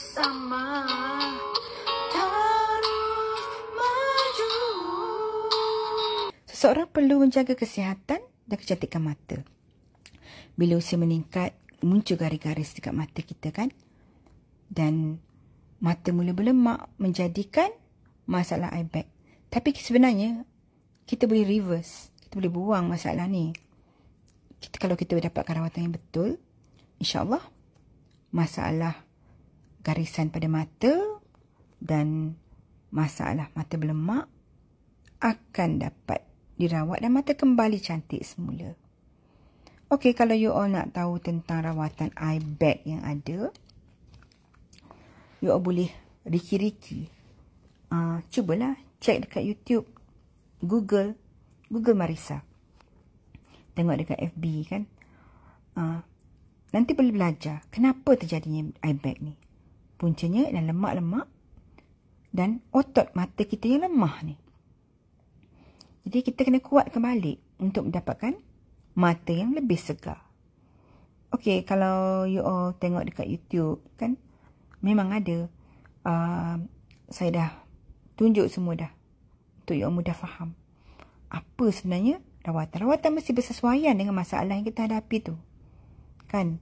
bersama Terus maju Seseorang perlu menjaga kesihatan dan kecantikan mata Bila usia meningkat muncul garis-garis dekat mata kita kan Dan mata mula berlemak menjadikan masalah eye bag Tapi sebenarnya kita boleh reverse Kita boleh buang masalah ni kita, kalau kita dapatkan rawatan yang betul, insyaAllah masalah garisan pada mata dan masalah mata berlemak akan dapat dirawat dan mata kembali cantik semula. Okey, kalau you all nak tahu tentang rawatan eye bag yang ada, you all boleh riki-riki. Uh, cubalah check dekat YouTube, Google, Google Marisa. Tengok dekat FB kan. Uh, nanti boleh belajar kenapa terjadinya eye bag ni puncanya dan lemak-lemak dan otot mata kita yang lemah ni. Jadi kita kena kuat kembali untuk mendapatkan mata yang lebih segar. Okey, kalau you all tengok dekat YouTube kan memang ada uh, saya dah tunjuk semua dah untuk you all mudah faham. Apa sebenarnya rawatan? Rawatan mesti bersesuaian dengan masalah yang kita hadapi tu. Kan?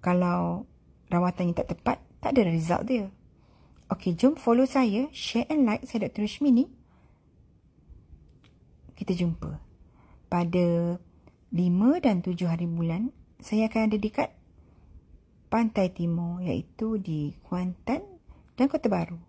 Kalau rawatannya tak tepat, tak ada result dia. Okey, jom follow saya, share and like saya Dr. Rishmini. Kita jumpa. Pada 5 dan 7 hari bulan, saya akan ada dekat Pantai Timur iaitu di Kuantan dan Kota Baru.